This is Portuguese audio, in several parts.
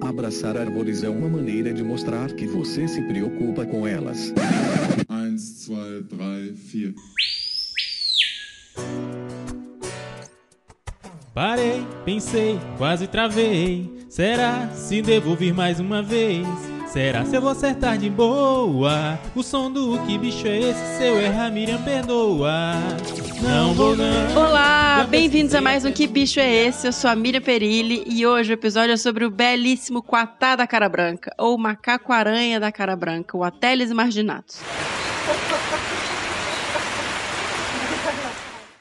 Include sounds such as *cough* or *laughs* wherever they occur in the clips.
Abraçar árvores é uma maneira de mostrar que você se preocupa com elas. 1, 2, 3, 4. Parei, pensei, quase travei. Será se devo vir mais uma vez? Será se eu vou acertar de boa? O som do que bicho é esse? Seu erra, Miriam perdoa. Não vou não. Olá, bem-vindos a mais um Que Bicho é Esse? Eu sou a Miriam Perilli e hoje o episódio é sobre o belíssimo Quatá da Cara Branca, ou Macaco-Aranha da Cara Branca, o Ateles marginatus.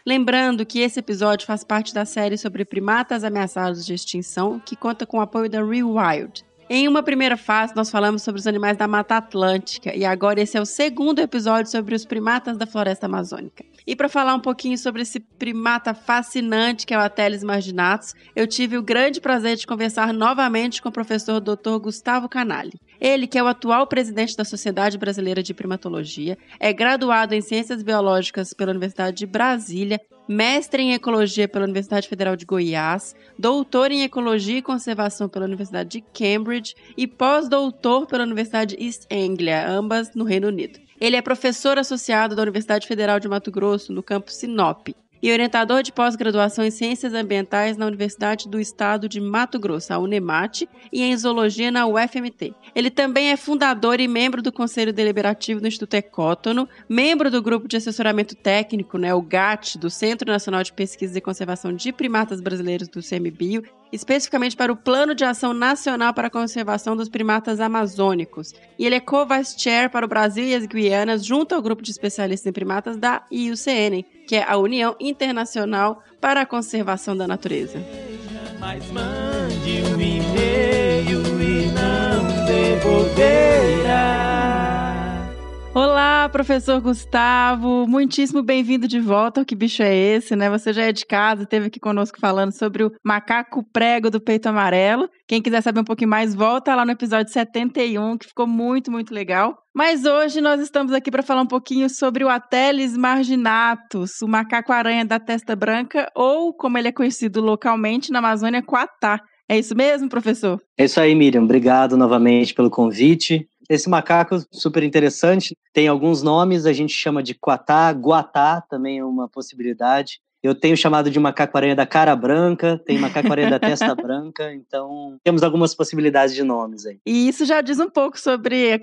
Lembrando que esse episódio faz parte da série sobre primatas ameaçados de extinção, que conta com o apoio da Rewild. Em uma primeira fase, nós falamos sobre os animais da Mata Atlântica, e agora esse é o segundo episódio sobre os primatas da floresta amazônica. E para falar um pouquinho sobre esse primata fascinante que é o Ateles marginatus, eu tive o grande prazer de conversar novamente com o professor Dr. Gustavo Canali. Ele, que é o atual presidente da Sociedade Brasileira de Primatologia, é graduado em Ciências Biológicas pela Universidade de Brasília, mestre em Ecologia pela Universidade Federal de Goiás, doutor em Ecologia e Conservação pela Universidade de Cambridge e pós-doutor pela Universidade East Anglia, ambas no Reino Unido. Ele é professor associado da Universidade Federal de Mato Grosso, no campus Sinop, e orientador de pós-graduação em Ciências Ambientais na Universidade do Estado de Mato Grosso, a UNEMAT, e em Zoologia na UFMT. Ele também é fundador e membro do Conselho Deliberativo do Instituto Ecótono, membro do Grupo de Assessoramento Técnico, né, o GAT, do Centro Nacional de Pesquisa e Conservação de Primatas Brasileiros do CMBio, especificamente para o Plano de Ação Nacional para a Conservação dos Primatas Amazônicos. E ele é co-vice chair para o Brasil e as Guianas, junto ao grupo de especialistas em primatas da IUCN, que é a União Internacional para a Conservação da Natureza. Mas mande um e não devolverá. Olá, professor Gustavo. Muitíssimo bem-vindo de volta Que Bicho é Esse, né? Você já é de casa, esteve aqui conosco falando sobre o macaco prego do peito amarelo. Quem quiser saber um pouquinho mais, volta lá no episódio 71, que ficou muito, muito legal. Mas hoje nós estamos aqui para falar um pouquinho sobre o Ateles marginatus, o macaco-aranha da testa branca, ou como ele é conhecido localmente na Amazônia, coatá. É isso mesmo, professor? É isso aí, Miriam. Obrigado novamente pelo convite. Esse macaco super interessante, tem alguns nomes, a gente chama de quatá, guatá também é uma possibilidade. Eu tenho chamado de macaco-aranha da cara branca, tem macaco-aranha da testa *laughs* branca, então temos algumas possibilidades de nomes aí. E isso já diz um pouco sobre as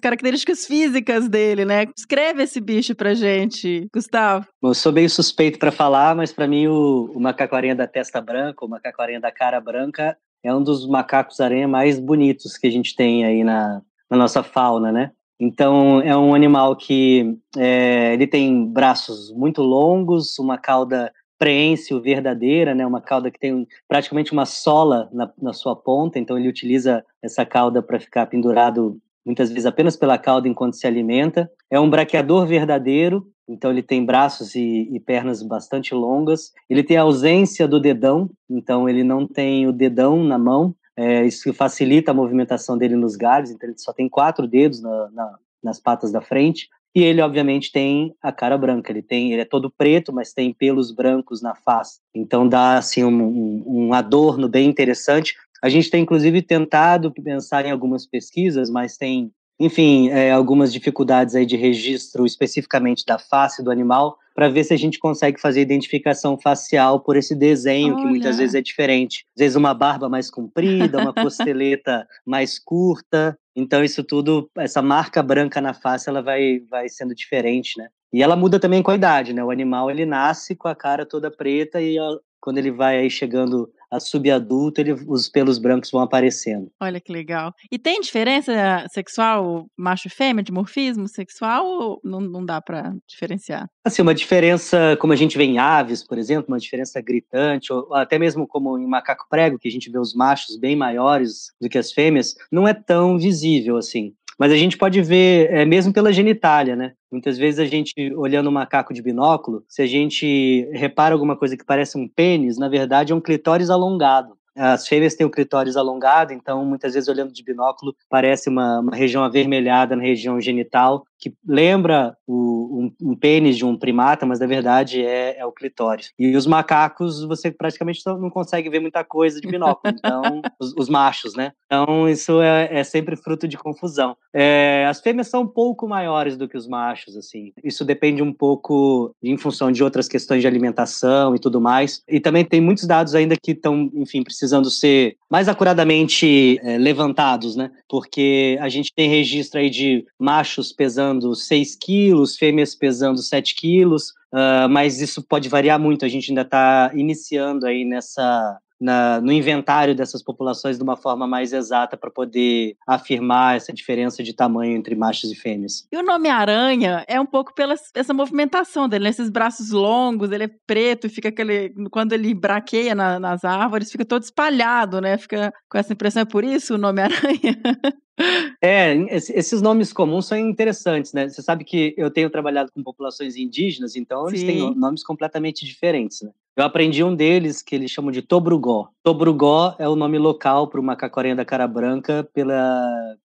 características físicas dele, né? Escreve esse bicho pra gente, Gustavo. Bom, eu sou meio suspeito para falar, mas para mim o, o macaco-aranha da testa branca, o macaco-aranha da cara branca, é um dos macacos-aranha mais bonitos que a gente tem aí na, na nossa fauna, né? Então é um animal que é, ele tem braços muito longos, uma cauda preêncio verdadeira, né? Uma cauda que tem praticamente uma sola na, na sua ponta, então ele utiliza essa cauda para ficar pendurado muitas vezes apenas pela cauda enquanto se alimenta. É um braqueador verdadeiro, então ele tem braços e, e, pernas bastante longas. Ele tem a ausência do dedão, então ele não tem o dedão na mão é, isso facilita a movimentação dele nos galhos, então ele só tem quatro dedos na, na, nas patas da frente, e ele obviamente tem a cara branca, ele tem, ele é todo preto, mas tem pelos brancos na face, então dá assim um, um, um adorno bem interessante. A gente tem inclusive tentado pensar em algumas pesquisas, mas tem, enfim, é, algumas dificuldades aí de registro especificamente da face do animal, para ver se a gente consegue fazer identificação facial por esse desenho, Olha. que muitas vezes é diferente. Às vezes uma barba mais comprida, uma *laughs* costeleta mais curta. Então, isso tudo, essa marca branca na face, ela vai, vai sendo diferente, né? E ela muda também com a idade, né? O animal, ele nasce com a cara toda preta e quando ele vai aí chegando a subadulto, ele, os pelos brancos vão aparecendo. Olha que legal. E tem diferença sexual macho e fêmea, de morfismo sexual? Não, não dá para diferenciar? Assim, uma diferença, como a gente vê em aves, por exemplo, uma diferença gritante, ou até mesmo como em macaco prego, que a gente vê os machos bem maiores do que as fêmeas, não é tão visível assim. Mas a gente pode ver, é, mesmo pela genitália, né? Muitas vezes a gente, olhando um macaco de binóculo, se a gente repara alguma coisa que parece um pênis, na verdade é um clitóris alongado. As fêmeas têm o clitóris alongado, então muitas vezes olhando de binóculo parece uma, uma região avermelhada na região genital, que lembra o, um, um, pênis de um primata, mas na verdade é, é, o clitóris. E os macacos, você praticamente não consegue ver muita coisa de binóculo, *laughs* então, os, os, machos, né? Então isso é, é sempre fruto de confusão. É, as fêmeas são um pouco maiores do que os machos, assim. Isso depende um pouco em função de outras questões de alimentação e tudo mais. E também tem muitos dados ainda que estão, enfim, precisando precisando ser mais acuradamente é, levantados, né? Porque a gente tem registro aí de machos pesando 6 quilos, fêmeas pesando 7 quilos, uh, mas isso pode variar muito, a gente ainda está iniciando aí nessa na, no inventário dessas populações de uma forma mais exata para poder afirmar essa diferença de tamanho entre machos e fêmeas. E o nome aranha é um pouco pela essa movimentação dele, né? esses braços longos, ele é preto, fica aquele quando ele braqueia na, nas árvores, fica todo espalhado, né? Fica com essa impressão é por isso o nome *laughs* aranha. É, esses nomes comuns são interessantes, né? Você sabe que eu tenho trabalhado com populações indígenas, então eles têm nomes completamente diferentes, né? Eu aprendi um deles que eles chamam de tobrugó. Tobrugó é o nome local para o macaco-aranha da cara branca pela,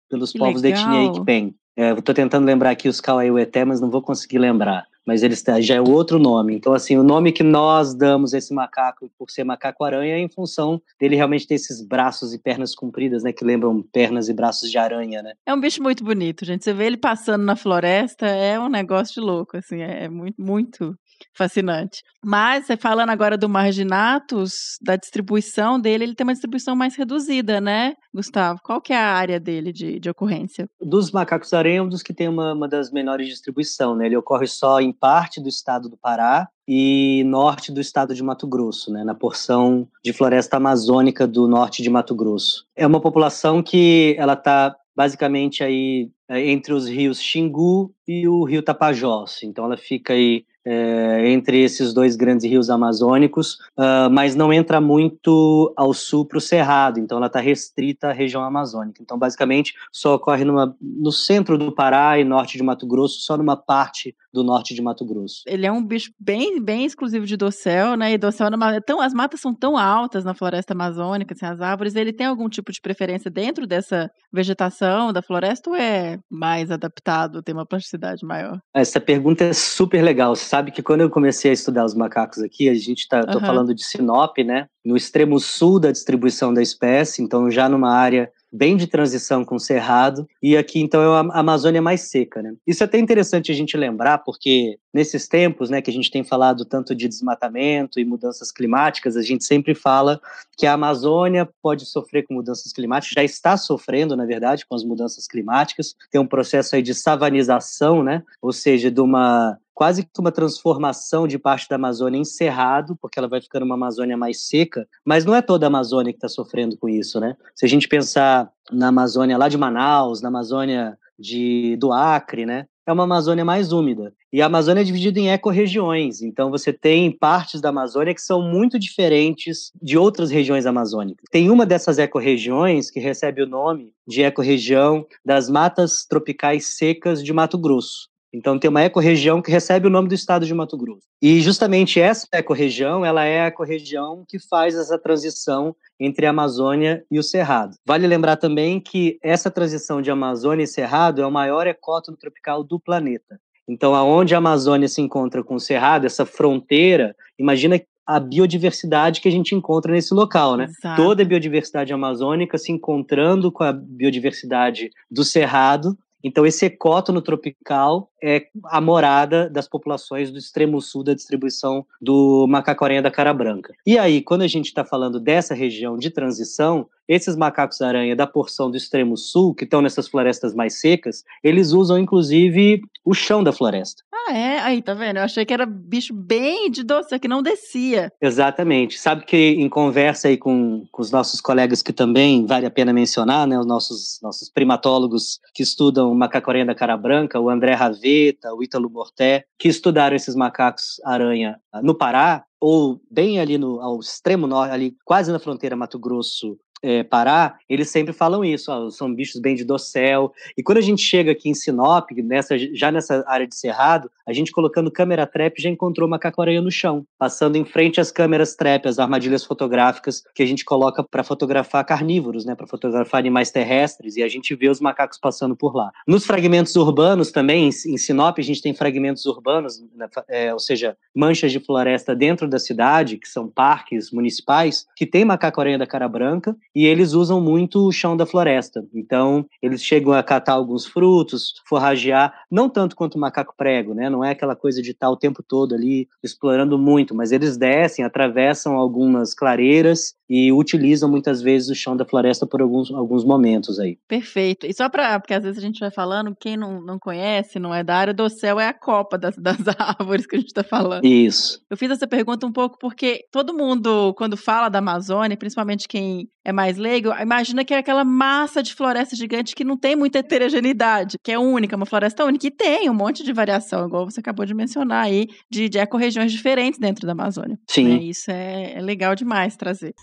pelos que povos legal. da etnia Ikpen. É, Estou tentando lembrar aqui os Kauaiueté, mas não vou conseguir lembrar. Mas ele já é outro nome. Então, assim, o nome que nós damos a esse macaco por ser macaco-aranha é em função dele realmente ter esses braços e pernas compridas, né? Que lembram pernas e braços de aranha, né? É um bicho muito bonito, gente. Você vê ele passando na floresta, é um negócio de louco, assim. É, é muito, muito fascinante. Mas, eh, falando agora do Marginatus, da distribuição dele, ele tem uma distribuição mais reduzida, né, Gustavo? Qual que é a área dele de, de ocorrência? Dos macacos aranha, é um dos que tem uma, uma das menores distribuição, né? Ele ocorre só em parte do estado do Pará e norte do estado de Mato Grosso, né, na porção de floresta amazônica do norte de Mato Grosso. É uma população que ela está basicamente aí eh, entre os rios Xingu e o rio Tapajós. Então ela fica aí é, entre esses dois grandes rios amazônicos, uh, mas não entra muito ao sul para o Cerrado, então ela está restrita à região amazônica. Então, basicamente, só ocorre numa, no centro do Pará e norte de Mato Grosso, só numa parte do norte de Mato Grosso. Ele é um bicho bem, bem exclusivo de dossel, né? E dossel é, é tão, as matas são tão altas na floresta amazônica, assim, as árvores. Ele tem algum tipo de preferência dentro dessa vegetação da floresta ou é mais adaptado, tem uma plasticidade maior? Ah, essa pergunta é super legal. Você sabe que quando eu comecei a estudar os macacos aqui, a gente tá, uhum. falando de Sinop, né? No extremo sul da distribuição da espécie, então já numa área bem de transição com o cerrado, e aqui então é a Amazônia mais seca, né? Isso é até interessante a gente lembrar, porque nesses tempos, né, que a gente tem falado tanto de desmatamento e mudanças climáticas, a gente sempre fala que a Amazônia pode sofrer com mudanças climáticas, já está sofrendo, na verdade, com as mudanças climáticas, tem um processo aí de savanização, né? Ou seja, de uma quase que uma transformação de parte da Amazônia em cerrado, porque ela vai ficando uma Amazônia mais seca, mas não é toda a Amazônia que está sofrendo com isso, né? Se a gente pensar na Amazônia lá de Manaus, na Amazônia de, do Acre, né? É uma Amazônia mais úmida. E a Amazônia é dividida em ecorregiões. Então, você tem partes da Amazônia que são muito diferentes de outras regiões amazônicas. Tem uma dessas ecorregiões que recebe o nome de ecorregião das matas tropicais secas de Mato Grosso. Então tem uma ecorregião que recebe o nome do estado de Mato Grosso. E justamente essa ecorregião, ela é a ecorregião que faz essa transição entre a Amazônia e o Cerrado. Vale lembrar também que essa transição de Amazônia e Cerrado é o maior ecótono tropical do planeta. Então, aonde a Amazônia se encontra com o Cerrado, essa fronteira, imagina a biodiversidade que a gente encontra nesse local, né? Exato. Toda a biodiversidade amazônica se encontrando com a biodiversidade do Cerrado então, esse ecótono tropical é a morada das populações do extremo sul da distribuição do macaco-aranha da cara branca. E aí, quando a gente está falando dessa região de transição, esses macacos-aranha da porção do extremo sul, que estão nessas florestas mais secas, eles usam inclusive o chão da floresta. Ah, é? Aí, tá vendo? Eu achei que era bicho bem de doce, que não descia. Exatamente. Sabe que em conversa aí com, com os nossos colegas, que também vale a pena mencionar, né, os nossos, nossos primatólogos que estudam o macaco-aranha da cara branca, o André Raveta, o Ítalo Morté, que estudaram esses macacos-aranha ah, no Pará, ou bem ali no, ao extremo norte, ali quase na fronteira Mato Grosso é, Pará, eles sempre falam isso, ó, são bichos bem de docel. E quando a gente chega aqui em Sinop, nessa, já nessa área de cerrado, a gente colocando câmera trap já encontrou macaco-aranha no chão, passando em frente às câmeras trap, as armadilhas fotográficas que a gente coloca para fotografar carnívoros, né, para fotografar animais terrestres, e a gente vê os macacos passando por lá. Nos fragmentos urbanos também, em Sinop, a gente tem fragmentos urbanos, né, é, ou seja, manchas de floresta dentro da cidade, que são parques municipais, que tem macaco-aranha da cara branca, e eles usam muito o chão da floresta. Então, eles chegam a catar alguns frutos, forragear, não tanto quanto o macaco prego, né? Não é aquela coisa de estar o tempo todo ali explorando muito, mas eles descem, atravessam algumas clareiras e utilizam muitas vezes o chão da floresta por alguns, alguns momentos aí. Perfeito. E só para, porque às vezes a gente vai falando, quem não, não conhece, não é da área do céu, é a copa das, das *laughs* árvores que a gente está falando. Isso. Eu fiz essa pergunta um pouco porque todo mundo, quando fala da Amazônia, principalmente quem é mais mais leigo, imagina que é aquela massa de floresta gigante que não tem muita heterogeneidade, que é única, uma floresta única, e tem um monte de variação, igual você acabou de mencionar aí, de, de ecorregiões diferentes dentro da Amazônia. Sim. Né, isso é, é legal demais trazer.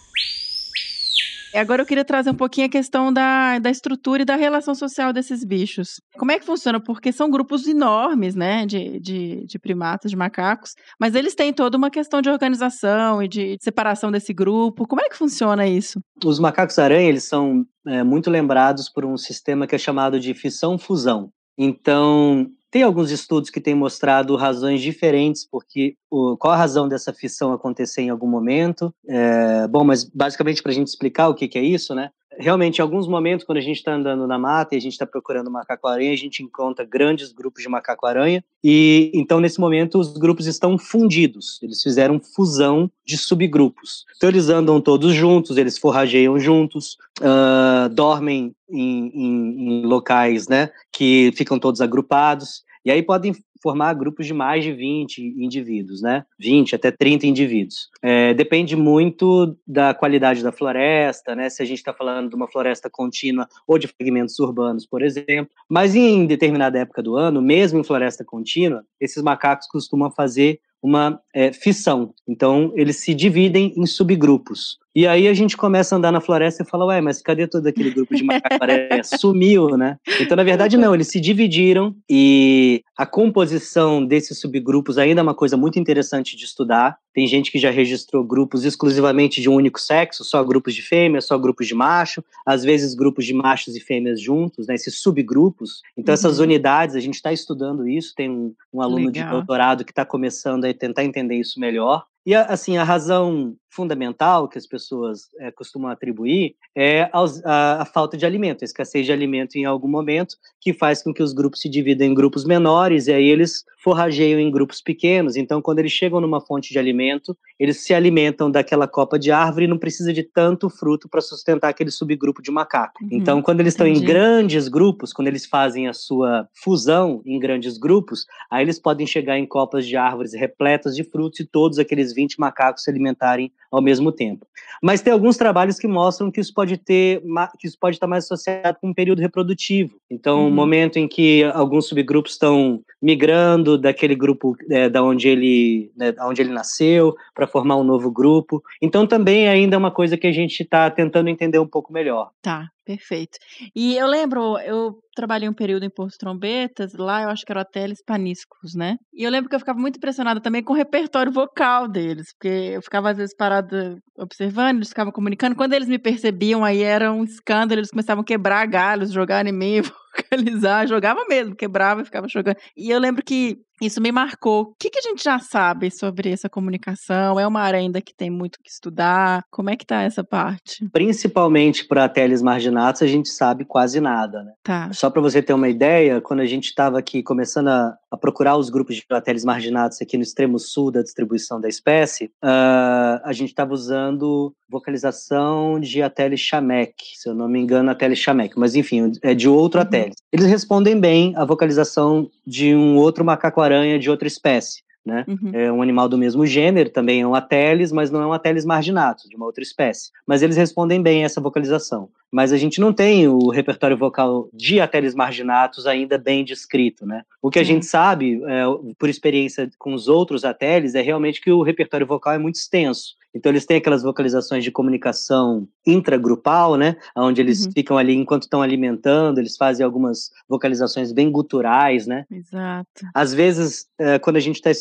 Agora eu queria trazer um pouquinho a questão da, da estrutura e da relação social desses bichos. Como é que funciona? Porque são grupos enormes, né, de, de, de primatas, de macacos, mas eles têm toda uma questão de organização e de separação desse grupo. Como é que funciona isso? Os macacos-aranha, eles são é, muito lembrados por um sistema que é chamado de fissão-fusão. Então, tem alguns estudos que têm mostrado razões diferentes, porque o, qual a razão dessa fissão acontecer em algum momento. É, bom, mas basicamente para a gente explicar o que, que é isso, né? realmente, em alguns momentos, quando a gente está andando na mata e a gente está procurando macaco-aranha, a gente encontra grandes grupos de macaco-aranha. E então, nesse momento, os grupos estão fundidos. Eles fizeram fusão de subgrupos. Então, eles andam todos juntos, eles forrageiam juntos, uh, dormem em, em, em locais né, que ficam todos agrupados. E aí podem formar grupos de mais de 20 indivíduos, né? 20 até 30 indivíduos. É, depende muito da qualidade da floresta, né? Se a gente está falando de uma floresta contínua ou de fragmentos urbanos, por exemplo. Mas em determinada época do ano, mesmo em floresta contínua, esses macacos costumam fazer uma é, fissão. Então, eles se dividem em subgrupos. E aí a gente começa a andar na floresta e fala, ué, mas cadê todo aquele grupo de macaco *laughs* Sumiu, né? Então, na verdade, não, eles se dividiram e a composição desses subgrupos ainda é uma coisa muito interessante de estudar. Tem gente que já registrou grupos exclusivamente de um único sexo, só grupos de fêmeas, só grupos de macho, às vezes grupos de machos e fêmeas juntos, né? Esses subgrupos. Então, uhum. essas unidades, a gente está estudando isso. Tem um, um aluno Legal. de doutorado que está começando a tentar entender isso melhor. E assim, a razão fundamental que as pessoas é, costumam atribuir é a, a, falta de alimento, a escassez de alimento em algum momento, que faz com que os grupos se dividam em grupos menores, e aí eles forrageiam em grupos pequenos. Então, quando eles chegam numa fonte de alimento, eles se alimentam daquela copa de árvore e não precisa de tanto fruto para sustentar aquele subgrupo de macaco. Uhum, então, quando eles estão em grandes grupos, quando eles fazem a sua fusão em grandes grupos, aí eles podem chegar em copas de árvores repletas de frutos e todos aqueles 20 macacos se alimentarem ao mesmo tempo. Mas tem alguns trabalhos que mostram que isso pode ter, que isso pode estar mais associado com um período reprodutivo. Então, o um uhum. momento em que alguns subgrupos estão migrando daquele grupo é, da onde ele, né, onde ele nasceu para formar um novo grupo. Então, também é ainda é uma coisa que a gente está tentando entender um pouco melhor. Tá. Perfeito. E eu lembro, eu trabalhei um período em Porto Trombetas, lá eu acho que era o Hotel paniscos, né? E eu lembro que eu ficava muito impressionada também com o repertório vocal deles, porque eu ficava às vezes parada observando, eles ficavam comunicando. Quando eles me percebiam, aí era um escândalo, eles começavam a quebrar galhos, jogar em mim, *laughs* vocalizar, jogava mesmo, quebrava e ficava jogando. E eu lembro que isso me marcou. O que, que a gente já sabe sobre essa comunicação? É uma área ainda que tem muito que estudar? Como é que tá essa parte? Principalmente para teles marginatos, a gente sabe quase nada, né? Tá. Só para você ter uma ideia, quando a gente estava aqui começando a, a, procurar os grupos de teles marginatos aqui no extremo sul da distribuição da espécie, uh, a gente estava usando vocalização de Ateles Chamek, se eu não me engano, Ateles Chamek, mas enfim, é de outro uhum. Eles respondem bem à vocalização de um outro macaco aranha de outra espécie. Né? Uhum. É um animal do mesmo gênero, também é um ateles, mas não é um ateles marginatus, de uma outra espécie. Mas eles respondem bem a essa vocalização. Mas a gente não tem o repertório vocal de ateles marginatus ainda bem descrito, né? O que a uhum. gente sabe, é, por experiência com os outros ateles, é realmente que o repertório vocal é muito extenso. Então eles têm aquelas vocalizações de comunicação intragrupal, né? Onde eles uhum. ficam ali enquanto estão alimentando, eles fazem algumas vocalizações bem guturais, né? Exato. Às vezes, é, quando a gente está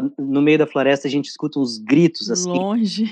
tá no meio da floresta, a gente escuta uns gritos assim. Longe.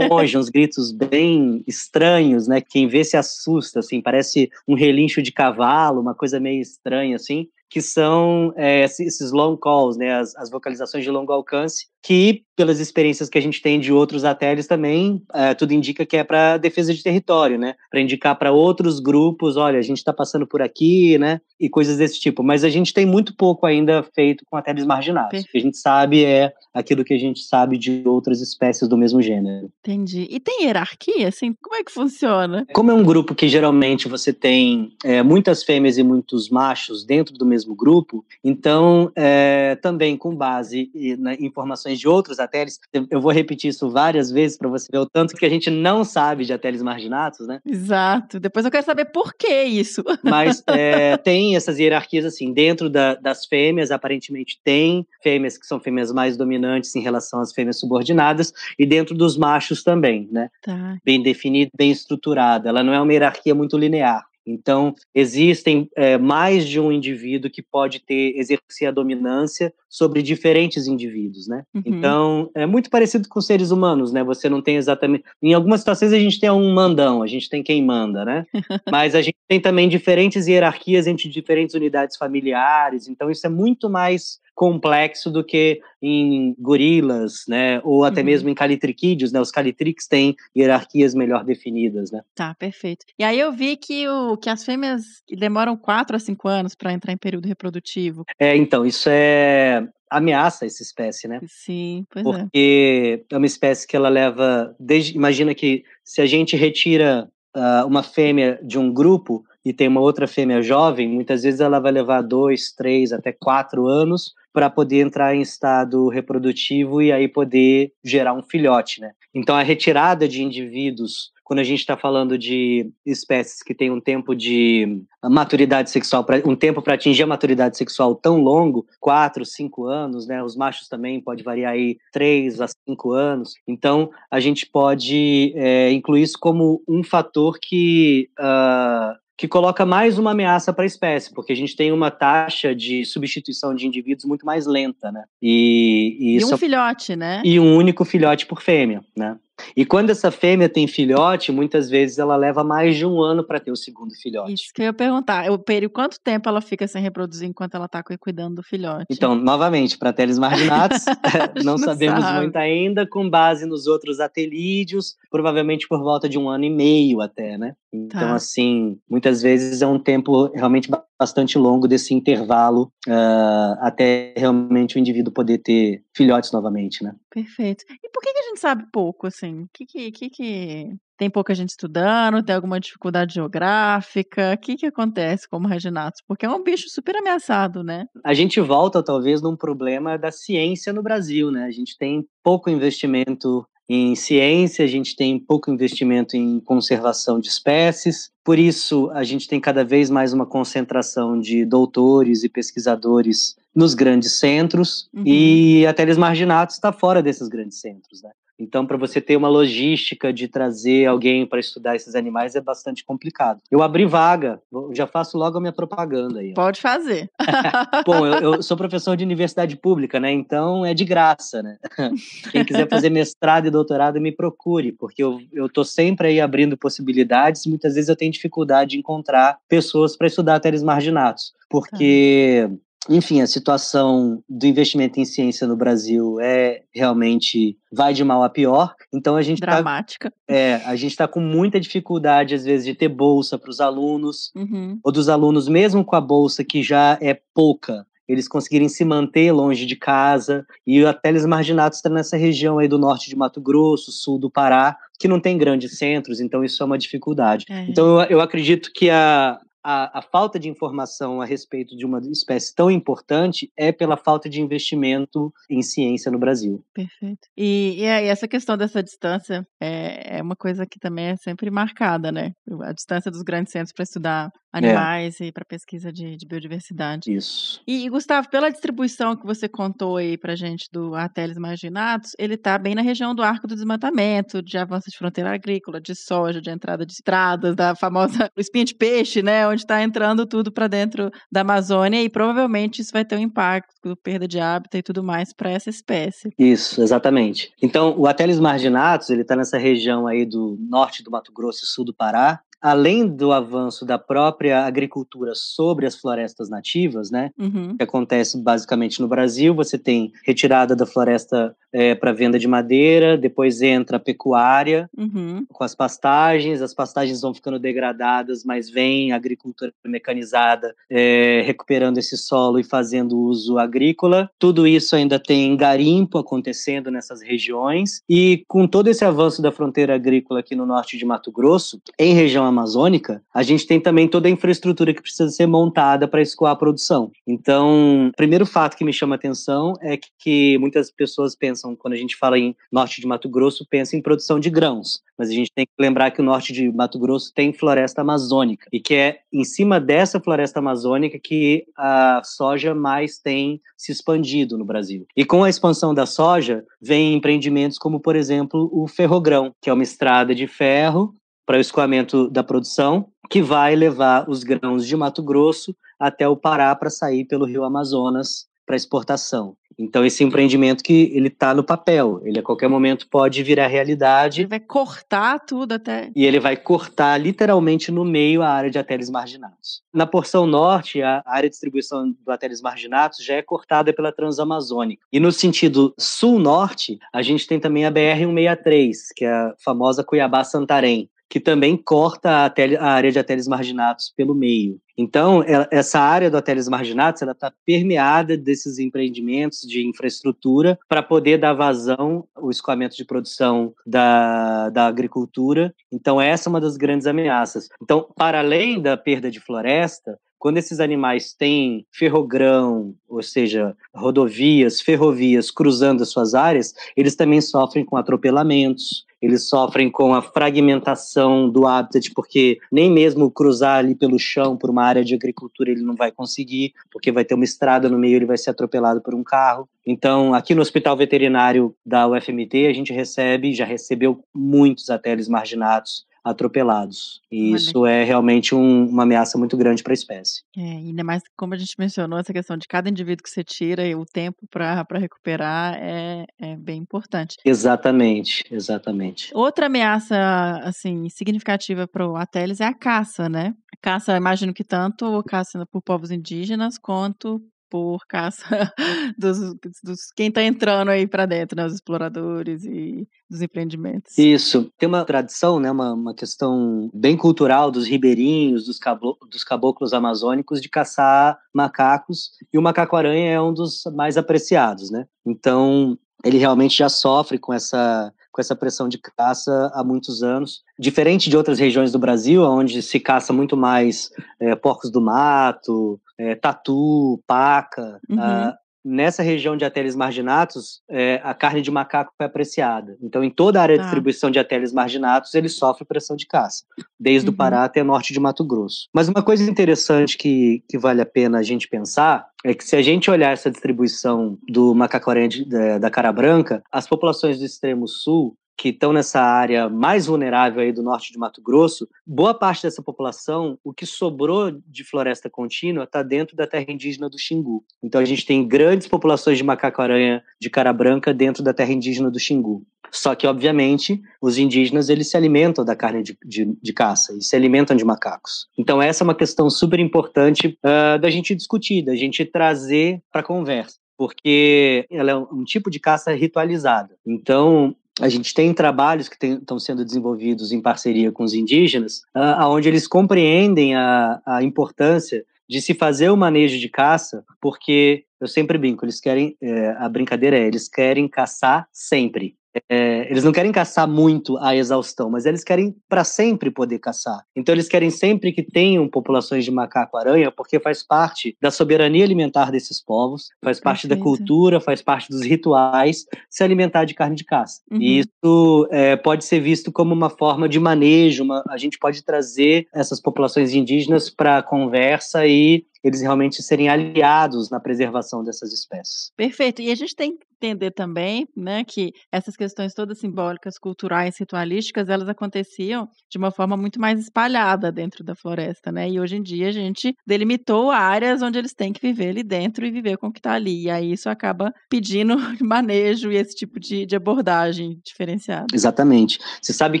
longe, *laughs* uns gritos bem estranhos, né? Quem vê se assusta, assim, parece um relincho de cavalo, uma coisa meio estranha, assim que são é, esses long calls, né, as, as, vocalizações de longo alcance, que, pelas experiências que a gente tem de outros satélites também, é, tudo indica que é para defesa de território, né? Para indicar para outros grupos, olha, a gente está passando por aqui, né? E coisas desse tipo. Mas a gente tem muito pouco ainda feito com satélites marginais. Perfeito. O que a gente sabe é aquilo que a gente sabe de outras espécies do mesmo gênero. Entendi. E tem hierarquia, assim? Como é que funciona? Como é um grupo que geralmente você tem é, muitas fêmeas e muitos machos dentro do mesmo grupo, então, é, também com base em informações informações de outros atéres. Eu vou repetir isso várias vezes para você ver o tanto que a gente não sabe de atéres marginatos, né? Exato. Depois eu quero saber por que isso. *laughs* Mas é, tem essas hierarquias assim, dentro da, das fêmeas, aparentemente tem fêmeas que são fêmeas mais dominantes em relação às fêmeas subordinadas e dentro dos machos também, né? Tá. Bem definida, bem estruturada. Ela não é uma hierarquia muito linear. Então, existem é, mais de um indivíduo que pode ter exercer a dominância sobre diferentes indivíduos, né? Uhum. Então, é muito parecido com seres humanos, né? Você não tem exatamente. Em algumas situações, a gente tem um mandão, a gente tem quem manda, né? *laughs* Mas a gente tem também diferentes hierarquias entre diferentes unidades familiares. Então, isso é muito mais complexo do que em gorilas, né? Ou até uhum. mesmo em calitriquídeos, né? Os calitrix têm hierarquias melhor definidas, né? Tá, perfeito. E aí eu vi que, o, que as fêmeas demoram quatro a cinco anos para entrar em período reprodutivo. É, então, isso é ameaça essa espécie, né? Sim, pois é. Porque é. é uma espécie que ela leva desde, imagina que se a gente retira uh, uma fêmea de um grupo, e tem uma outra fêmea jovem, muitas vezes ela vai levar dois, três, até quatro anos para poder entrar em estado reprodutivo e aí poder gerar um filhote, né? Então a retirada de indivíduos quando a gente está falando de espécies que têm um tempo de maturidade sexual, um tempo para atingir a maturidade sexual tão longo, quatro cinco anos, né? Os machos também pode variar aí três a cinco anos. Então, a gente pode é, incluir isso como um fator que uh, que coloca mais uma ameaça para a espécie, porque a gente tem uma taxa de substituição de indivíduos muito mais lenta, né? E, e, e um é filhote, né? E um único filhote por fêmea, né? E quando essa fêmea tem filhote, muitas vezes ela leva mais de um ano para ter o segundo filhote. Isso que eu ia perguntar. O período, quanto tempo ela fica sem reproduzir enquanto ela está cuidando do filhote? Então, novamente, para teles marginatos, *laughs* *laughs* não, não, sabemos sabe. muito ainda, com base nos outros atelídeos, provavelmente por volta de um ano e meio até, né? Então, tá. assim, muitas vezes é um tempo realmente bastante longo desse intervalo uh, até realmente o indivíduo poder ter filhotes novamente, né? Perfeito. E por que, que a gente sabe pouco, assim? O que que, que que, tem pouca gente estudando? Tem alguma dificuldade geográfica? O que que acontece com o reginato? Porque é um bicho super ameaçado, né? A gente volta, talvez, num problema da ciência no Brasil, né? A gente tem pouco investimento em ciência, a gente tem pouco investimento em conservação de espécies, por isso, a gente tem cada vez mais uma concentração de doutores e pesquisadores nos grandes centros uhum. e até eles marginados está fora desses grandes centros. Né? Então, para você ter uma logística de trazer alguém para estudar esses animais é bastante complicado. Eu abri vaga, já faço logo a minha propaganda aí. Pode fazer. *laughs* Bom, eu, eu, sou professor de universidade pública, né? Então é de graça, né? *laughs* Quem quiser fazer mestrado e doutorado, me procure, porque eu, eu tô sempre aí abrindo possibilidades e muitas vezes eu tenho dificuldade de encontrar pessoas para estudar teres marginatos porque tá enfim, a situação do investimento em ciência no Brasil é realmente vai de mal a pior. Então a gente tá dramática. Tá, é, a gente está com muita dificuldade às vezes de ter bolsa para os alunos uhum. ou dos alunos mesmo com a bolsa que já é pouca. Eles conseguirem se manter longe de casa. E até eles marginados estão tá nessa região aí do norte de Mato Grosso, sul do Pará, que não tem grandes centros, então isso é uma dificuldade. É. Então eu, eu acredito que a, a, a, falta de informação a respeito de uma espécie tão importante é pela falta de investimento em ciência no Brasil. Perfeito. E, e essa questão dessa distância é, é, uma coisa que também é sempre marcada, né? A distância dos grandes centros para estudar é. animais é. e para pesquisa de, de, biodiversidade. Isso. E, e, Gustavo, pela distribuição que você contou aí para gente do Arteles marginatus, ele está bem na região do arco do desmatamento, de avanços de fronteira agrícola, de soja, de entrada de estradas, da famosa *laughs* espinha de peixe, né? onde está entrando tudo para dentro da Amazônia e provavelmente isso vai ter um impacto, perda de hábitat e tudo mais para essa espécie. Isso, exatamente. Então, o Ateles marginatus, ele está nessa região aí do norte do Mato Grosso e sul do Pará, além do avanço da própria agricultura sobre as florestas nativas, né, uhum. que acontece basicamente no Brasil, você tem retirada da floresta é, para venda de madeira, depois entra a pecuária uhum. com as pastagens, as pastagens vão ficando degradadas, mas vem a agricultura mecanizada é, recuperando esse solo e fazendo uso agrícola. Tudo isso ainda tem garimpo acontecendo nessas regiões e com todo esse avanço da fronteira agrícola aqui no norte de Mato Grosso, em região amazônica, a gente tem também toda a infraestrutura que precisa ser montada para escoar a produção. Então, o primeiro fato que me chama atenção é que muitas pessoas pensam pensam, quando a gente fala em norte de Mato Grosso, pensa em produção de grãos. Mas a gente tem que lembrar que o norte de Mato Grosso tem floresta amazônica, e que é em cima dessa floresta amazônica que a soja mais tem se expandido no Brasil. E com a expansão da soja, vem empreendimentos como, por exemplo, o ferrogrão, que é uma estrada de ferro para o escoamento da produção, que vai levar os grãos de Mato Grosso até o Pará para sair pelo Rio Amazonas para exportação. Então, esse empreendimento que ele está no papel, ele a qualquer momento pode virar realidade. Ele vai cortar tudo até. E ele vai cortar literalmente no meio a área de hotéis marginados. Na porção norte, a área de distribuição do hotéis marginados já é cortada pela Transamazônica. E no sentido sul-norte, a gente tem também a BR-163, que é a famosa Cuiabá-Santarém que também corta a, tele, a área de ateles marginatos pelo meio. Então, é, essa área do ateles marginatos está permeada desses empreendimentos de infraestrutura para poder dar vazão ao escoamento de produção da, da agricultura. Então, essa é uma das grandes ameaças. Então, para além da perda de floresta, quando esses animais têm ferrogrão, ou seja, rodovias, ferrovias cruzando as suas áreas, eles também sofrem com atropelamentos, eles sofrem com a fragmentação do hábitat, porque nem mesmo cruzar ali pelo chão, por uma área de agricultura, ele não vai conseguir, porque vai ter uma estrada no meio, ele vai ser atropelado por um carro. Então, aqui no Hospital Veterinário da UFMT, a gente recebe, já recebeu muitos ateles marginados atropelados. E isso é realmente um, uma ameaça muito grande para a espécie. É, ainda mais como a gente mencionou, essa questão de cada indivíduo que você tira e o tempo para recuperar é, é bem importante. Exatamente, exatamente. Outra ameaça, assim, significativa para o Ateles é a caça, né? A caça, imagino que tanto caça por povos indígenas quanto por caça *laughs* dos, dos quem está entrando aí para dentro, né, os exploradores e dos empreendimentos. Isso. Tem uma tradição, né, uma, uma questão bem cultural dos ribeirinhos, dos, cablo, dos caboclos amazônicos de caçar macacos, e o macaco-aranha é um dos mais apreciados, né? Então, ele realmente já sofre com essa com essa pressão de caça há muitos anos. Diferente de outras regiões do Brasil, onde se caça muito mais é, porcos do mato, é, tatu, paca, uhum. a, ah, nessa região de ateles marginatos, é, a carne de macaco é apreciada. Então, em toda a área de ah. distribuição de ateles marginatos, ele sofre pressão de caça, desde uhum. o Pará até norte de Mato Grosso. Mas uma coisa interessante que, que vale a pena a gente pensar é que se a gente olhar essa distribuição do macaco-aranha da, da cara branca, as populações do extremo sul que estão nessa área mais vulnerável aí do norte de Mato Grosso, boa parte dessa população, o que sobrou de floresta contínua está dentro da terra indígena do Xingu. Então a gente tem grandes populações de macaco-aranha de cara branca dentro da terra indígena do Xingu. Só que, obviamente, os indígenas eles se alimentam da carne de, de, de caça e se alimentam de macacos. Então essa é uma questão super importante uh, da gente discutir, da gente trazer para a conversa porque ela é um tipo de caça ritualizada. Então, a gente tem trabalhos que estão sendo desenvolvidos em parceria com os indígenas, ah, aonde eles compreendem a, a importância de se fazer o manejo de caça, porque eu sempre brinco, eles querem, é, a brincadeira é, eles querem caçar sempre. É, eles não querem caçar muito a exaustão, mas eles querem para sempre poder caçar. Então eles querem sempre que tenham populações de macaco-aranha, porque faz parte da soberania alimentar desses povos, faz parte da cultura, faz parte dos rituais se alimentar de carne de caça. Uhum. E isso é, pode ser visto como uma forma de manejo, uma, a gente pode trazer essas populações indígenas para conversa e eles realmente serem aliados na preservação dessas espécies. Perfeito. E a gente tem que entender também, né, que essas questões todas simbólicas, culturais, ritualísticas, elas aconteciam de uma forma muito mais espalhada dentro da floresta, né? E hoje em dia a gente delimitou áreas onde eles têm que viver ali dentro e viver com o que está ali. E aí isso acaba pedindo *laughs* manejo e esse tipo de, de abordagem diferenciada. Exatamente. Você sabe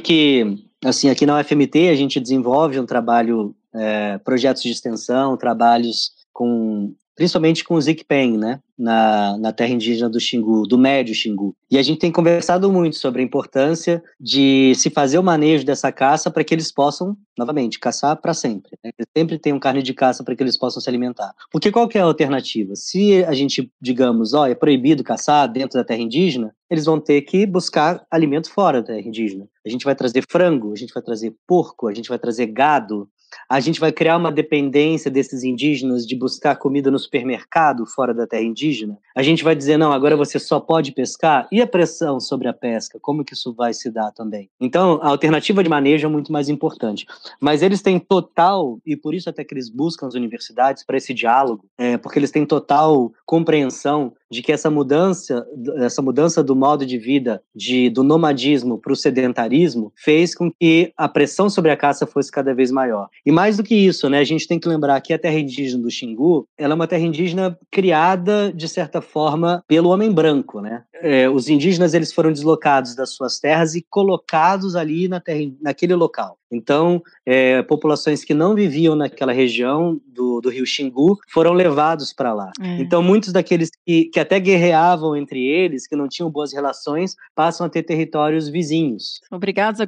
que assim, aqui na UFMT a gente desenvolve um trabalho é, projetos de extensão, trabalhos com principalmente com o Zikpeng, né, na, na terra indígena do Xingu, do Médio Xingu. E a gente tem conversado muito sobre a importância de se fazer o manejo dessa caça para que eles possam, novamente, caçar para sempre. Né? Sempre tem um carne de caça para que eles possam se alimentar. Porque qual que é a alternativa? Se a gente, digamos, ó, é proibido caçar dentro da terra indígena, eles vão ter que buscar alimento fora da terra indígena. A gente vai trazer frango, a gente vai trazer porco, a gente vai trazer gado, a gente vai criar uma dependência desses indígenas de buscar comida no supermercado fora da terra indígena? A gente vai dizer, não, agora você só pode pescar? E a pressão sobre a pesca? Como que isso vai se dar também? Então, a alternativa de manejo é muito mais importante. Mas eles têm total, e por isso até que eles buscam as universidades para esse diálogo, é, porque eles têm total compreensão de que essa mudança, essa mudança do modo de vida, de, do nomadismo para o sedentarismo, fez com que a pressão sobre a caça fosse cada vez maior. E mais do que isso, né, a gente tem que lembrar que a terra indígena do Xingu, ela é uma terra indígena criada, de certa forma, pelo homem branco, né? É, os indígenas, eles foram deslocados das suas terras e colocados ali na terra, naquele local. Então, é, populações que não viviam naquela região do, do rio Xingu foram levados para lá. É. Então, muitos daqueles que, que até guerreavam entre eles, que não tinham boas relações, passam a ter territórios vizinhos. Obrigados a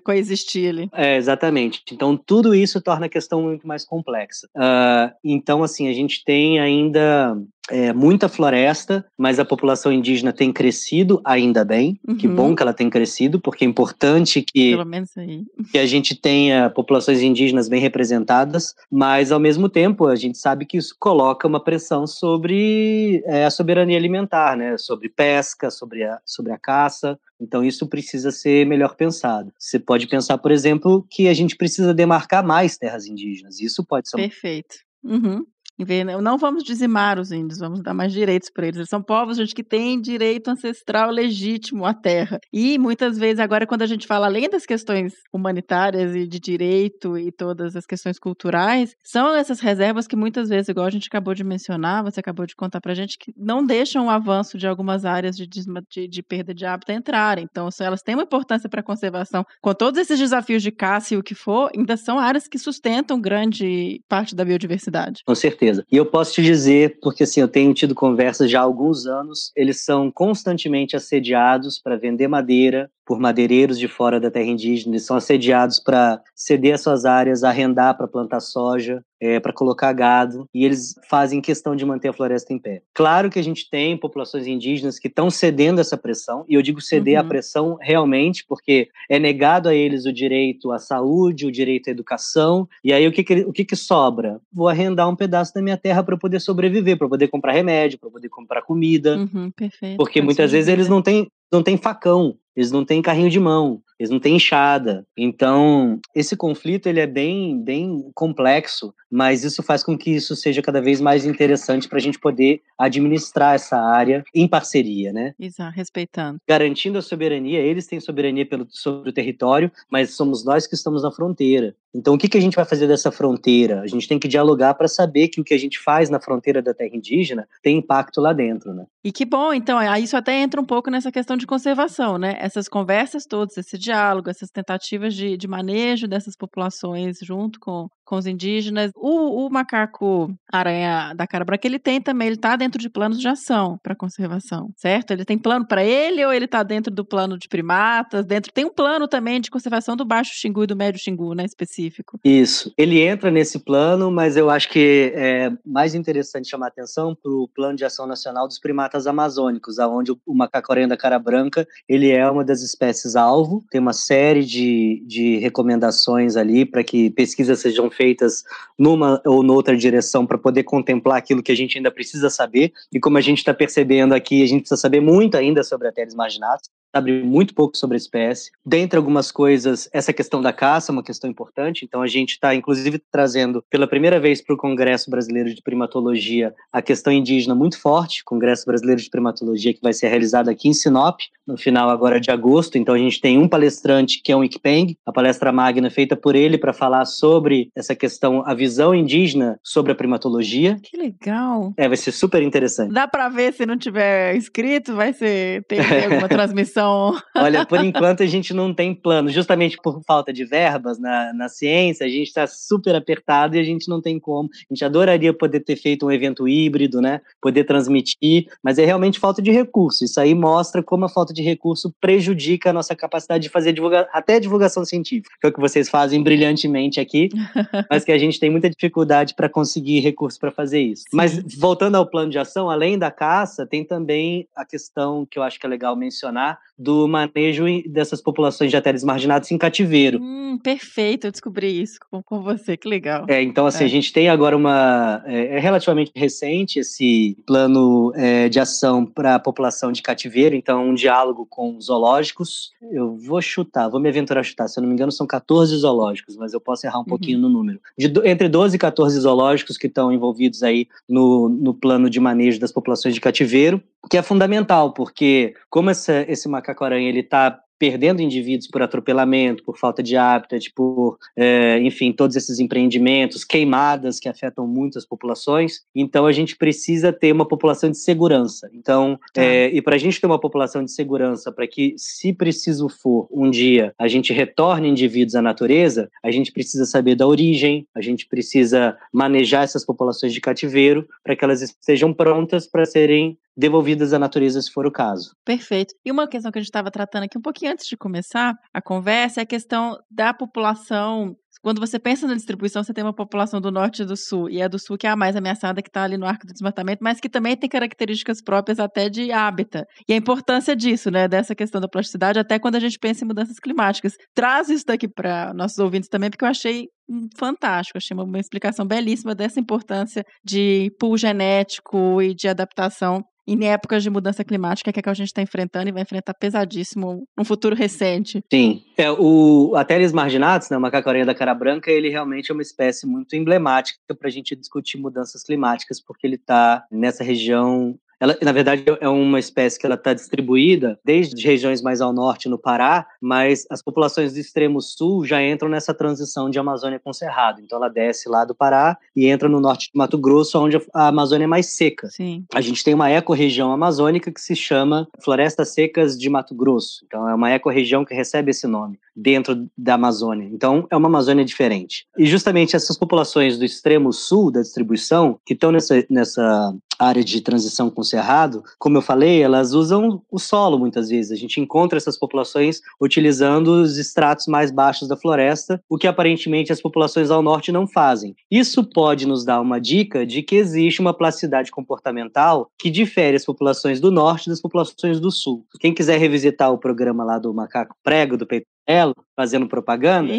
coexistir ali. É, exatamente. Então, tudo isso torna a questão muito mais complexa. Uh, então, assim, a gente tem ainda é, muita floresta, mas a população indígena tem crescido, ainda bem. Uhum. Que bom que ela tem crescido, porque é importante que, que a gente tenha populações indígenas bem representadas, mas ao mesmo tempo a gente sabe que isso coloca uma pressão sobre é, a soberania alimentar, né? sobre pesca, sobre a, sobre a caça. Então isso precisa ser melhor pensado. Você pode pensar, por exemplo, que a gente precisa demarcar mais terras indígenas. Isso pode ser. Perfeito. Uhum. Não vamos dizimar os índios, vamos dar mais direitos para eles. Eles são povos, gente, que tem direito ancestral legítimo à terra. E muitas vezes, agora, quando a gente fala além das questões humanitárias e de direito e todas as questões culturais, são essas reservas que muitas vezes, igual a gente acabou de mencionar, você acabou de contar para a gente, que não deixam o avanço de algumas áreas de, de, de perda de hábito entrar. Então, elas têm uma importância para a conservação. Com todos esses desafios de caça e o que for, ainda são áreas que sustentam grande parte da biodiversidade. Com certeza empresa. E eu posso te dizer, porque assim, eu tenho tido conversas já há alguns anos, eles são constantemente assediados para vender madeira, por madeireiros de fora da terra indígena, eles são assediados para ceder as suas áreas, arrendar para plantar soja, é, para colocar gado, e eles fazem questão de manter a floresta em pé. Claro que a gente tem populações indígenas que estão cedendo essa pressão, e eu digo ceder à uhum. pressão realmente, porque é negado a eles o direito à saúde, o direito à educação, e aí o que, que o que, que sobra? Vou arrendar um pedaço da minha terra para poder sobreviver, para poder comprar remédio, para poder comprar comida, uhum, perfeito, porque muitas vezes eles né? não têm não tem facão eles não têm carrinho de mão, eles não têm enxada. Então, esse conflito ele é bem, bem complexo, mas isso faz com que isso seja cada vez mais interessante para a gente poder administrar essa área em parceria, né? Exato, respeitando. Garantindo a soberania, eles têm soberania pelo, sobre o território, mas somos nós que estamos na fronteira. Então, o que, que a gente vai fazer dessa fronteira? A gente tem que dialogar para saber que o que a gente faz na fronteira da terra indígena tem impacto lá dentro, né? E que bom, então, isso até entra um pouco nessa questão de conservação, né? essas conversas todas, esse diálogo, essas tentativas de, de manejo dessas populações junto com com os indígenas. O, o macaco aranha da cara branca, ele tem também, ele está dentro de planos de ação para conservação, certo? Ele tem plano para ele ou ele está dentro do plano de primatas, dentro tem um plano também de conservação do baixo xingu e do médio xingu, né, específico. Isso. Ele entra nesse plano, mas eu acho que é mais interessante chamar atenção para o plano de ação nacional dos primatas amazônicos, aonde o macaco aranha da cara branca, ele é uma das espécies alvo, tem uma série de, de recomendações ali para que pesquisas sejam feitas numa ou noutra direção para poder contemplar aquilo que a gente ainda precisa saber. E como a gente está percebendo aqui, a gente precisa saber muito ainda sobre a Teles Marginatos sabe muito pouco sobre a espécie. Dentre algumas coisas, essa questão da caça é uma questão importante, então a gente está, inclusive, trazendo pela primeira vez para o Congresso Brasileiro de Primatologia a questão indígena muito forte, Congresso Brasileiro de Primatologia que vai ser realizado aqui em Sinop, no final agora de agosto, então a gente tem um palestrante que é um Ikpeng, a palestra magna é feita por ele para falar sobre essa questão, a visão indígena sobre a primatologia. Que legal! É, vai ser super interessante. Dá para ver se não tiver inscrito, vai ser, tem alguma *laughs* transmissão Olha, por enquanto a gente não tem plano, justamente por falta de verbas na, na ciência, a gente está super apertado e a gente não tem como. A gente adoraria poder ter feito um evento híbrido, né? Poder transmitir, mas é realmente falta de recurso. Isso aí mostra como a falta de recurso prejudica a nossa capacidade de fazer divulga até divulgação científica, que é o que vocês fazem brilhantemente aqui, *laughs* mas que a gente tem muita dificuldade para conseguir recursos para fazer isso. Sim. Mas voltando ao plano de ação, além da caça, tem também a questão que eu acho que é legal mencionar, do manejo dessas populações de atéres marginados em cativeiro. Hum, perfeito, eu descobri isso com, com você, que legal. É, então, assim, é. a gente tem agora uma. É, é relativamente recente esse plano é, de ação para a população de cativeiro, então, um diálogo com zoológicos. Eu vou chutar, vou me aventurar a chutar, se eu não me engano, são 14 zoológicos, mas eu posso errar um uhum. pouquinho no número. De, entre 12 e 14 zoológicos que estão envolvidos aí no, no plano de manejo das populações de cativeiro, que é fundamental, porque como essa, esse macaco Cacoranha ele tá perdendo indivíduos por atropelamento, por falta de hábitat, por, é, enfim, todos esses empreendimentos, queimadas que afetam muito as populações. Então, a gente precisa ter uma população de segurança. Então, tá. é, e para a gente ter uma população de segurança, para que, se preciso for, um dia a gente retorne indivíduos à natureza, a gente precisa saber da origem, a gente precisa manejar essas populações de cativeiro para que elas estejam prontas para serem devolvidas à natureza, se for o caso. Perfeito. E uma questão que a gente estava tratando aqui um pouquinho antes de começar a conversa é a questão da população quando você pensa na distribuição, você tem uma população do norte e do sul, e é do sul que é a mais ameaçada, que está ali no arco do desmatamento, mas que também tem características próprias até de hábitat. E a importância disso, né, dessa questão da plasticidade, até quando a gente pensa em mudanças climáticas. Traz isso daqui para nossos ouvintes também, porque eu achei fantástico, achei uma, uma explicação belíssima dessa importância de pool genético e de adaptação em épocas de mudança climática, que é que a gente está enfrentando e vai enfrentar pesadíssimo no futuro recente. Sim. É, o Ateres marginatus, né, o macaco da cara branca, ele realmente é uma espécie muito emblemática para a gente discutir mudanças climáticas, porque ele está nessa região ela, na verdade, é uma espécie que ela está distribuída desde regiões mais ao norte no Pará, mas as populações do extremo sul já entram nessa transição de Amazônia com Cerrado. Então, ela desce lá do Pará e entra no norte de Mato Grosso, onde a Amazônia é mais seca. Sim. A gente tem uma ecorregião amazônica que se chama Florestas Secas de Mato Grosso. Então, é uma ecorregião que recebe esse nome dentro da Amazônia. Então, é uma Amazônia diferente. E justamente essas populações do extremo sul da distribuição, que estão nessa, nessa área de transição com cerrado, como eu falei, elas usam o solo muitas vezes. A gente encontra essas populações utilizando os estratos mais baixos da floresta, o que aparentemente as populações ao norte não fazem. Isso pode nos dar uma dica de que existe uma plasticidade comportamental que difere as populações do norte das populações do sul. Quem quiser revisitar o programa lá do Macaco Prego, do Peito amarelo fazendo propaganda,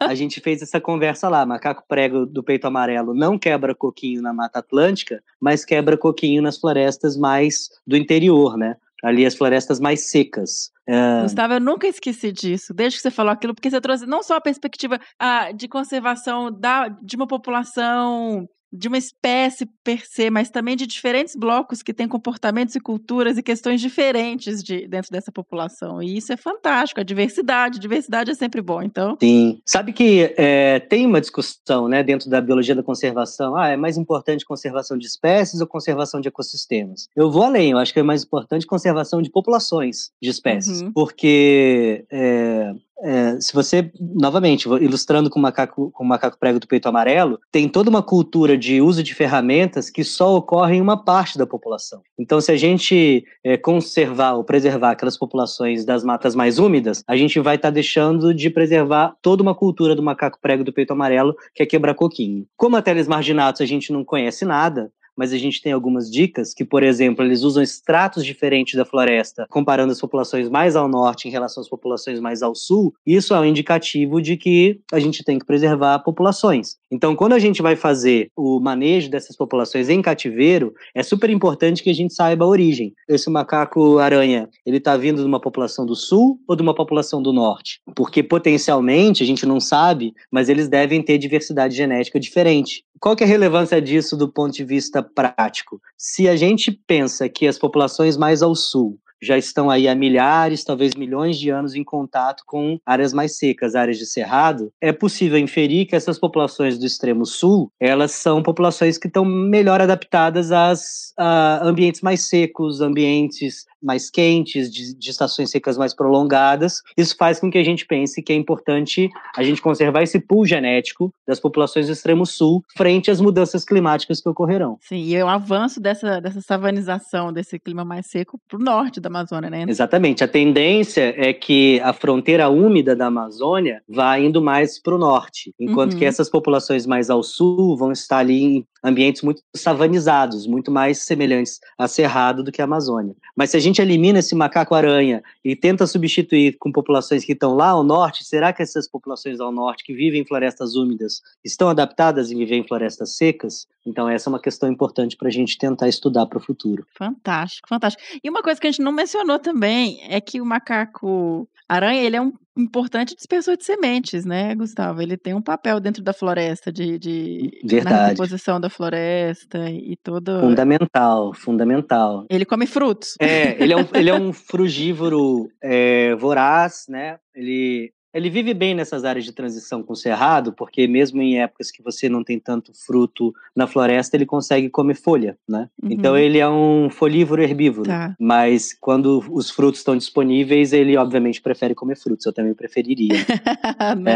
a *laughs* gente fez essa conversa lá. Macaco prego do peito amarelo não quebra coquinho na Mata Atlântica, mas quebra coquinho nas florestas mais do interior, né? ali as florestas mais secas. É... Gustavo, eu nunca esqueci disso, desde que você falou aquilo, porque você trouxe não só a perspectiva ah, de conservação da, de uma população de uma espécie per se, mas também de diferentes blocos que têm comportamentos e culturas e questões diferentes de, dentro dessa população. E isso é fantástico, a diversidade, diversidade é sempre bom, então. Sim. Sabe que é, tem uma discussão né, dentro da biologia da conservação: ah, é mais importante conservação de espécies ou conservação de ecossistemas? Eu vou além, eu acho que é mais importante conservação de populações de espécies. Uhum. Porque é, é, se você, novamente, ilustrando com o, macaco, com o macaco prego do peito amarelo, tem toda uma cultura de uso de ferramentas que só ocorre em uma parte da população. Então, se a gente é, conservar ou preservar aquelas populações das matas mais úmidas, a gente vai estar tá deixando de preservar toda uma cultura do macaco prego do peito amarelo, que é quebrar coquinho. Como a teles marginatos a gente não conhece nada, mas a gente tem algumas dicas que, por exemplo, eles usam estratos diferentes da floresta, comparando as populações mais ao norte em relação às populações mais ao sul. Isso é um indicativo de que a gente tem que preservar populações. Então, quando a gente vai fazer o manejo dessas populações em cativeiro, é super importante que a gente saiba a origem. Esse macaco aranha, ele está vindo de uma população do sul ou de uma população do norte? Porque potencialmente a gente não sabe, mas eles devem ter diversidade genética diferente. Qual que é a relevância disso do ponto de vista prático. Se a gente pensa que as populações mais ao sul já estão aí há milhares, talvez milhões de anos em contato com áreas mais secas, áreas de cerrado, é possível inferir que essas populações do extremo sul, elas são populações que estão melhor adaptadas às a ambientes mais secos, ambientes mais quentes, de, de estações secas mais prolongadas. Isso faz com que a gente pense que é importante a gente conservar esse pool genético das populações do extremo sul frente às mudanças climáticas que ocorrerão. Sim, e o avanço dessa, dessa savanização, desse clima mais seco para o norte da Amazônia, né? Exatamente. A tendência é que a fronteira úmida da Amazônia vá indo mais para o norte, enquanto uhum. que essas populações mais ao sul vão estar ali em ambientes muito savanizados, muito mais semelhantes a Cerrado do que a Amazônia. Mas se a gente gente elimina esse macaco-aranha e tenta substituir com populações que estão lá ao norte, será que essas populações ao norte que vivem em florestas úmidas estão adaptadas em viver em florestas secas? Então, essa é uma questão importante para a gente tentar estudar para o futuro. Fantástico, fantástico. E uma coisa que a gente não mencionou também é que o macaco aranha, ele é um importante dispersor de sementes, né, Gustavo? Ele tem um papel dentro da floresta, de, de hum, Verdade. na composição da floresta e todo. Fundamental, fundamental. Ele come frutos. É, ele é um, ele é um frugívoro é, voraz, né? Ele ele vive bem nessas áreas de transição com cerrado, porque mesmo em épocas que você não tem tanto fruto na floresta, ele consegue comer folha, né? Então, uhum. Então ele é um folívoro herbívoro, tá. mas quando os frutos estão disponíveis, ele obviamente prefere comer frutos, eu também preferiria. *laughs* Né?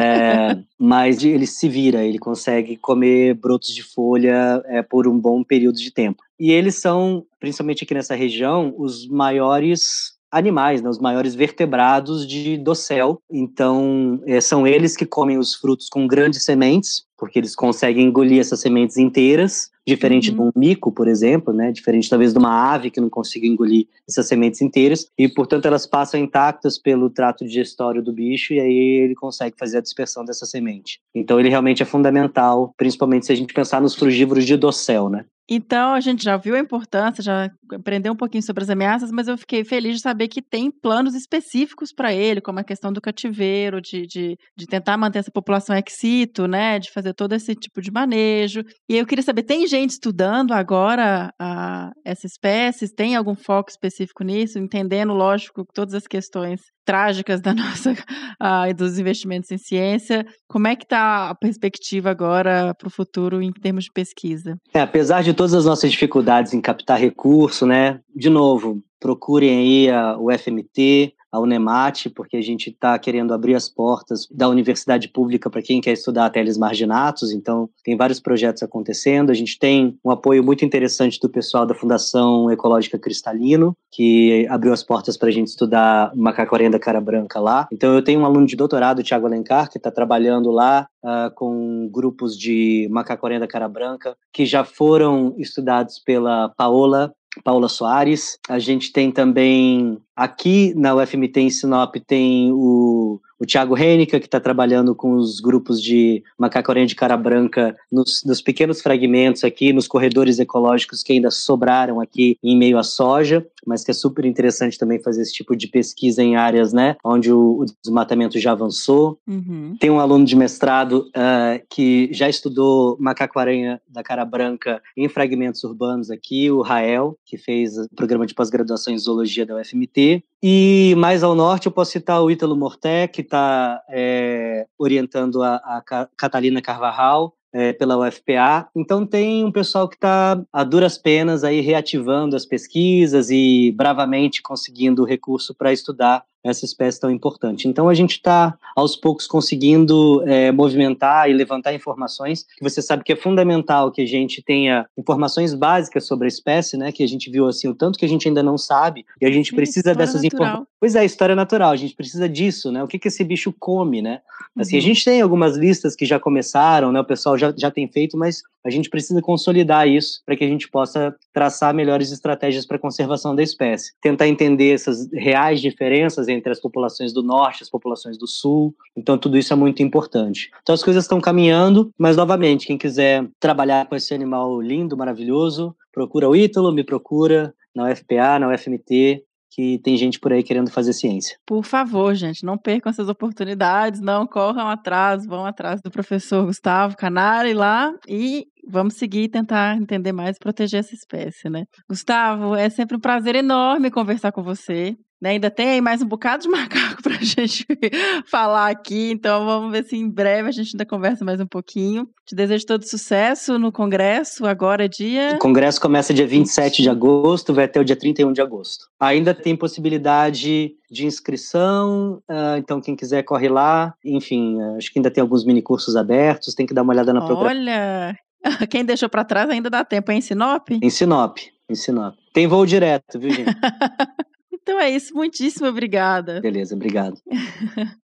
é, mas ele se vira, ele consegue comer brotos de folha é, por um bom período de tempo. E eles são, principalmente aqui nessa região, os maiores animais, né, os maiores vertebrados de docel. Então, é, são eles que comem os frutos com grandes sementes, porque eles conseguem engolir essas sementes inteiras, diferente uhum. de um mico, por exemplo, né, diferente talvez de uma ave que não consiga engolir essas sementes inteiras, e portanto elas passam intactas pelo trato digestório do bicho e aí ele consegue fazer a dispersão dessa semente. Então, ele realmente é fundamental, principalmente se a gente pensar nos frugívoros de docel, né? Então, a gente já viu a importância, já aprender um pouquinho sobre as ameaças, mas eu fiquei feliz de saber que tem planos específicos para ele, como a questão do cativeiro, de, de, de tentar manter essa população exito, né? De fazer todo esse tipo de manejo. E eu queria saber, tem gente estudando agora a, essa espécie? Tem algum foco específico nisso? Entendendo, lógico, todas as questões trágicas da *laughs* nossa uh, dos investimentos em ciência. Como é que está a perspectiva agora para o futuro em termos de pesquisa? É, apesar de todas as nossas dificuldades em captar recursos, isso, né? De novo, procurem aí a, o FMT, a Unemat, porque a gente está querendo abrir as portas da universidade pública para quem quer estudar teles marginatos, então tem vários projetos acontecendo. A gente tem um apoio muito interessante do pessoal da Fundação Ecológica Cristalino, que abriu as portas para a gente estudar macacorenda cara branca lá. Então eu tenho um aluno de doutorado, Tiago Alencar, que está trabalhando lá uh, com grupos de macacorenda cara branca que já foram estudados pela Paola Paula Soares. A gente tem também Aqui na UFMT em Sinop tem o, o Thiago Renica, que está trabalhando com os grupos de macacoranha de cara branca nos, nos, pequenos fragmentos aqui, nos corredores ecológicos que ainda sobraram aqui em meio à soja, mas que é super interessante também fazer esse tipo de pesquisa em áreas né, onde o, o desmatamento já avançou. Uhum. Tem um aluno de mestrado uh, que já estudou macaco-aranha da cara branca em fragmentos urbanos aqui, o Rael, que fez o programa de pós-graduação em zoologia da UFMT e mais ao norte eu posso citar o Ítalo Morté, que está é, orientando a, a Catalina Carvajal, é, pela UFPA. Então tem um pessoal que está a duras penas aí reativando as pesquisas e bravamente conseguindo recurso para estudar essa espécie tão importante. Então a gente está aos poucos conseguindo é, movimentar e levantar informações. você sabe que é fundamental que a gente tenha informações básicas sobre a espécie, né? Que a gente viu assim o tanto que a gente ainda não sabe e a gente é, precisa dessas informações. Pois é, história natural. A gente precisa disso, né? O que que esse bicho come, né? Assim, uhum. a gente tem algumas listas que já começaram, né? O pessoal já, já tem feito, mas a gente precisa consolidar isso para que a gente possa traçar melhores estratégias para a conservação da espécie, tentar entender essas reais diferenças entre as populações do norte, as populações do sul. Então, tudo isso é muito importante. Então, as coisas estão caminhando, mas novamente, quem quiser trabalhar com esse animal lindo, maravilhoso, procura o Ítalo, me procura na UFPA, na UFMT, que tem gente por aí querendo fazer ciência. Por favor, gente, não percam essas oportunidades, não corram atrás, vão atrás do professor Gustavo Canari lá e Vamos seguir e tentar entender mais e proteger essa espécie, né? Gustavo, é sempre um prazer enorme conversar com você. Né? Ainda tem aí mais um bocado de *laughs* macaco para a gente *laughs* falar aqui, então vamos ver se em breve a gente ainda conversa mais um pouquinho. Te desejo todo sucesso no congresso, agora é dia... O congresso começa dia 27 de agosto, vai até o dia 31 de agosto. Ainda tem possibilidade de inscrição, ah, então quem quiser corre lá. Enfim, ah, acho que ainda tem alguns minicursos abertos, tem que dar uma olhada na Olha, programação. Olha, *laughs* Quem deixou para trás ainda dá tempo, é em Sinop? Em Sinop, em Sinop. Tem voo direto, viu, gente? *laughs* então é isso, muitíssimo obrigada. Beleza, obrigado. *laughs*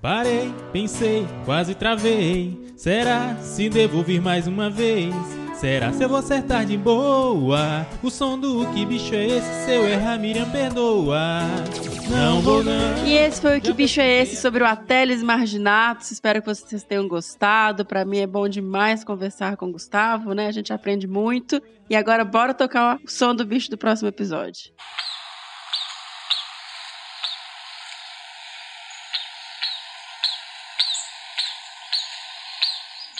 Parei, pensei, quase travei. Será se devo vir mais uma vez? Será se eu vou acertar de boa? O som do que bicho é esse? Se eu errar, Miriam perdoa. Não vou não. E esse foi o Que Bicho É Esse sobre o Ateles Marginatos. Espero que vocês tenham gostado. Para mim é bom demais conversar com o Gustavo, né? A gente aprende muito. E agora bora tocar o som do bicho do próximo episódio.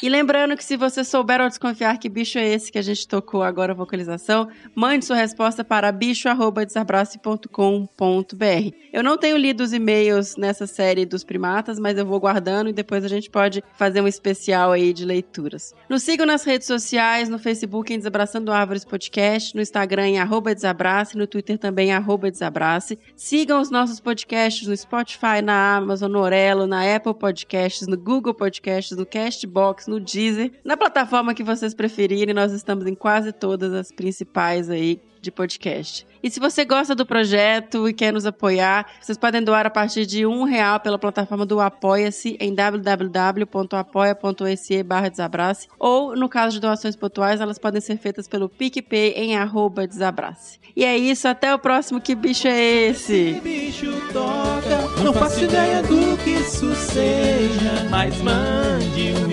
E lembrando que se você souber ou desconfiar que bicho é esse que a gente tocou agora a vocalização, mande sua resposta para bicho@desabrace.com.br. Eu não tenho lido os e-mails nessa série dos primatas, mas eu vou guardando e depois a gente pode fazer um especial aí de leituras. Nos sigam nas redes sociais, no Facebook em Desabraçando Árvores Podcast, no Instagram em arroba desabrace, no Twitter também arroba desabrace. Sigam os nossos podcasts no Spotify, na Amazon, no Orelo, na Apple Podcasts, no Google Podcasts, no Castbox, no no Deezer, na plataforma que vocês preferirem. Nós estamos em quase todas as principais aí de podcast. E se você gosta do projeto e quer nos apoiar, vocês podem doar a partir de um real pela plataforma do Apoia-se em www.apoia.se barra desabrace ou, no caso de doações pontuais, elas podem ser feitas pelo PicPay em arroba desabrace. E é isso, até o próximo Que Bicho É Esse? Que bicho toca, não faço ideia do que isso seja, mas mande um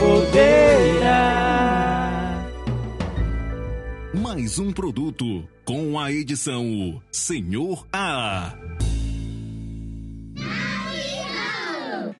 poderá. Mais um produto com a edição Senhor A.